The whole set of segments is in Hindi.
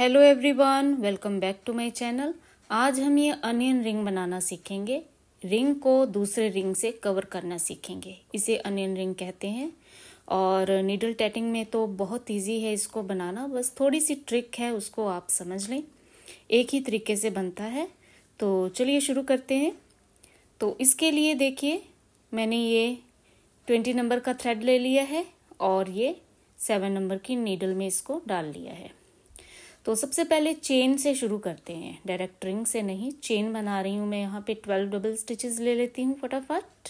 hello everyone welcome back to my channel आज हम ये अनियन रिंग बनाना सीखेंगे रिंग को दूसरे रिंग से कवर करना सीखेंगे इसे अनियन रिंग कहते हैं और नीडल टैटिंग में तो बहुत इजी है इसको बनाना बस थोड़ी सी ट्रिक है उसको आप समझ लें एक ही तरीके से बनता है तो चलिए शुरू करते हैं तो इसके लिए देखिए मैंने ये ट्वेंटी नंबर का थ्रेड ले लिया है और ये सेवन नंबर की नीडल में इसको डाल लिया है तो सबसे पहले चेन से शुरू करते हैं डायरेक्ट रिंग से नहीं चेन बना रही हूँ मैं यहाँ पे ट्वेल्व डबल स्टिचेस ले लेती हूँ फटाफट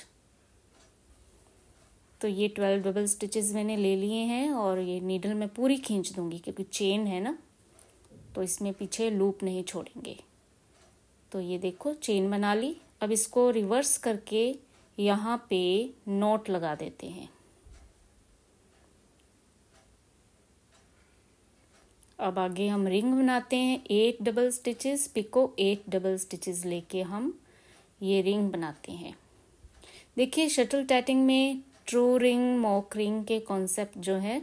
तो ये ट्वेल्व डबल स्टिचेस मैंने ले लिए हैं और ये नीडल मैं पूरी खींच दूंगी क्योंकि चेन है ना तो इसमें पीछे लूप नहीं छोड़ेंगे तो ये देखो चेन बना ली अब इसको रिवर्स करके यहाँ पे नोट लगा देते हैं अब आगे हम रिंग बनाते हैं eight double stitches picot eight double stitches लेके हम ये रिंग बनाते हैं देखिए शटल टैटिंग में ट्रू रिंग मॉक रिंग के कॉन्सेप्ट जो है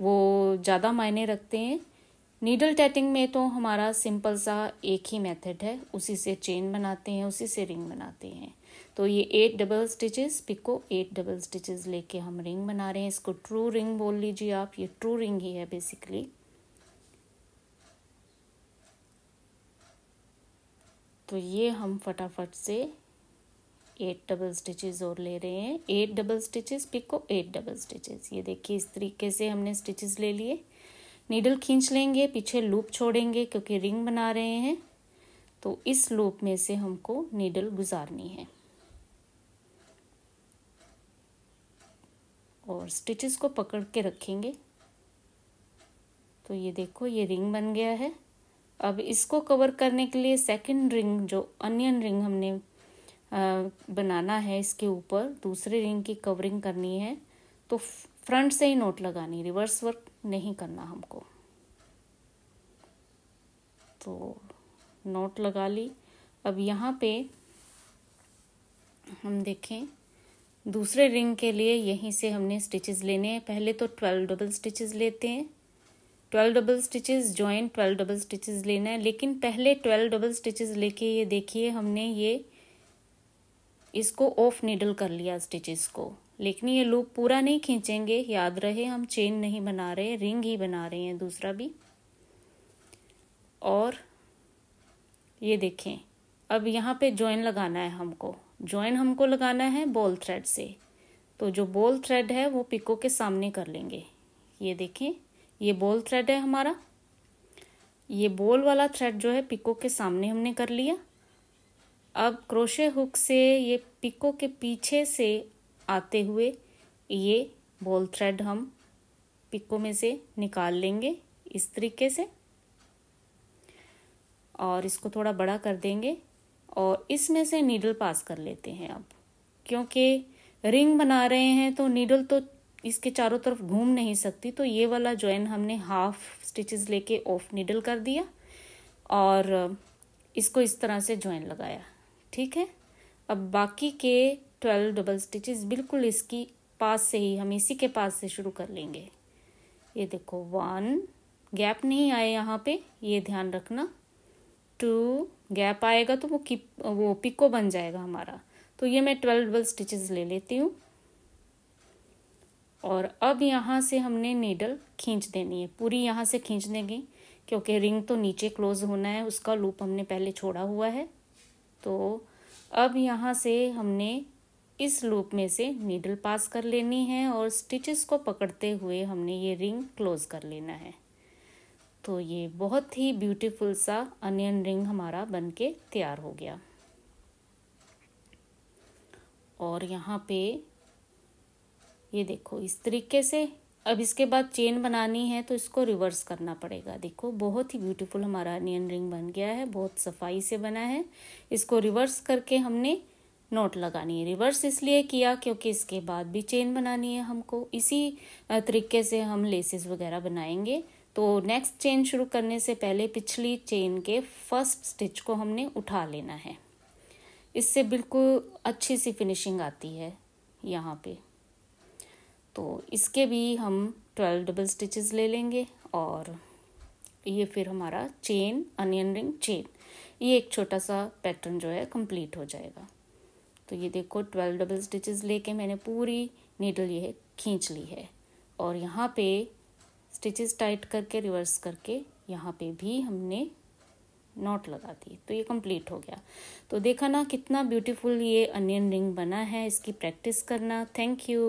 वो ज़्यादा मायने रखते हैं नीडल टैटिंग में तो हमारा सिंपल सा एक ही मेथड है उसी से चेन बनाते हैं उसी से रिंग बनाते हैं तो ये eight double stitches picot eight double stitches लेके हम रिंग बना रहे हैं इसको ट्रू रिंग बोल लीजिए आप ये ट्रू रिंग ही है बेसिकली तो ये हम फटाफट से एट डबल स्टिचेस और ले रहे हैं eight double stitches picot eight double stitches ये देखिए इस तरीके से हमने स्टिचेस ले लिए नीडल खींच लेंगे पीछे लूप छोड़ेंगे क्योंकि रिंग बना रहे हैं तो इस लूप में से हमको नीडल गुजारनी है और स्टिचेस को पकड़ के रखेंगे तो ये देखो ये रिंग बन गया है अब इसको कवर करने के लिए सेकंड रिंग जो अनियन रिंग हमने बनाना है इसके ऊपर दूसरे रिंग की कवरिंग करनी है तो फ्रंट से ही नोट लगानी रिवर्स वर्क नहीं करना हमको तो नोट लगा ली अब यहाँ पे हम देखें दूसरे रिंग के लिए यहीं से हमने स्टिचेस लेने हैं पहले तो ट्वेल्व डबल स्टिचेस लेते हैं twelve double stitches join twelve double stitches लेना है लेकिन पहले ट्वेल्व डबल स्टिचेस लेके ये देखिए हमने ये इसको ऑफ नीडल कर लिया स्टिचेस को लेकिन ये लूप पूरा नहीं खींचेंगे याद रहे हम चेन नहीं बना रहे रिंग ही बना रहे हैं दूसरा भी और ये देखें अब यहाँ पे ज्वाइन लगाना है हमको ज्वाइन हमको लगाना है बॉल थ्रेड से तो जो बॉल थ्रेड है वो पिको के सामने कर लेंगे ये देखें ये बोल थ्रेड है हमारा ये बोल वाला थ्रेड जो है पिको के सामने हमने कर लिया अब क्रोशे हुक से ये पिको के पीछे से आते हुए ये बोल थ्रेड हम पिको में से निकाल लेंगे इस तरीके से और इसको थोड़ा बड़ा कर देंगे और इसमें से नीडल पास कर लेते हैं अब क्योंकि रिंग बना रहे हैं तो नीडल तो इसके चारों तरफ घूम नहीं सकती तो ये वाला जॉइन हमने हाफ स्टिचेस लेके ऑफ निडल कर दिया और इसको इस तरह से जॉइन लगाया ठीक है अब बाकी के ट्वेल्व डबल स्टिचेस बिल्कुल इसकी पास से ही हम इसी के पास से शुरू कर लेंगे ये देखो वन गैप नहीं आए यहाँ पे ये ध्यान रखना टू गैप आएगा तो वो की वो पिको बन जाएगा हमारा तो ये मैं ट्वेल्व डबल स्टिचेस ले लेती हूँ और अब यहाँ से हमने नीडल खींच देनी है पूरी यहाँ से खींच देंगे क्योंकि रिंग तो नीचे क्लोज होना है उसका लूप हमने पहले छोड़ा हुआ है तो अब यहाँ से हमने इस लूप में से नीडल पास कर लेनी है और स्टिचेस को पकड़ते हुए हमने ये रिंग क्लोज कर लेना है तो ये बहुत ही ब्यूटीफुल सा अनियन रिंग हमारा बन के तैयार हो गया और यहाँ पे ये देखो इस तरीके से अब इसके बाद चेन बनानी है तो इसको रिवर्स करना पड़ेगा देखो बहुत ही ब्यूटीफुल हमारा अनियन रिंग बन गया है बहुत सफाई से बना है इसको रिवर्स करके हमने नोट लगानी है रिवर्स इसलिए किया क्योंकि इसके बाद भी चेन बनानी है हमको इसी तरीके से हम लेसेस वगैरह बनाएंगे तो नेक्स्ट चेन शुरू करने से पहले पिछली चेन के फर्स्ट स्टिच को हमने उठा लेना है इससे बिल्कुल अच्छी सी फिनिशिंग आती है यहाँ पे तो इसके भी हम ट्वेल्व डबल स्टिचेस ले लेंगे और ये फिर हमारा चेन अनियन रिंग चेन ये एक छोटा सा पैटर्न जो है कंप्लीट हो जाएगा तो ये देखो ट्वेल्व डबल स्टिचेस लेके मैंने पूरी नीडल ये खींच ली है और यहाँ पे स्टिचेस टाइट करके रिवर्स करके यहाँ पे भी हमने नॉट लगा दी तो ये कंप्लीट हो गया तो देखा ना कितना ब्यूटीफुल ये अनियन रिंग बना है इसकी प्रैक्टिस करना थैंक यू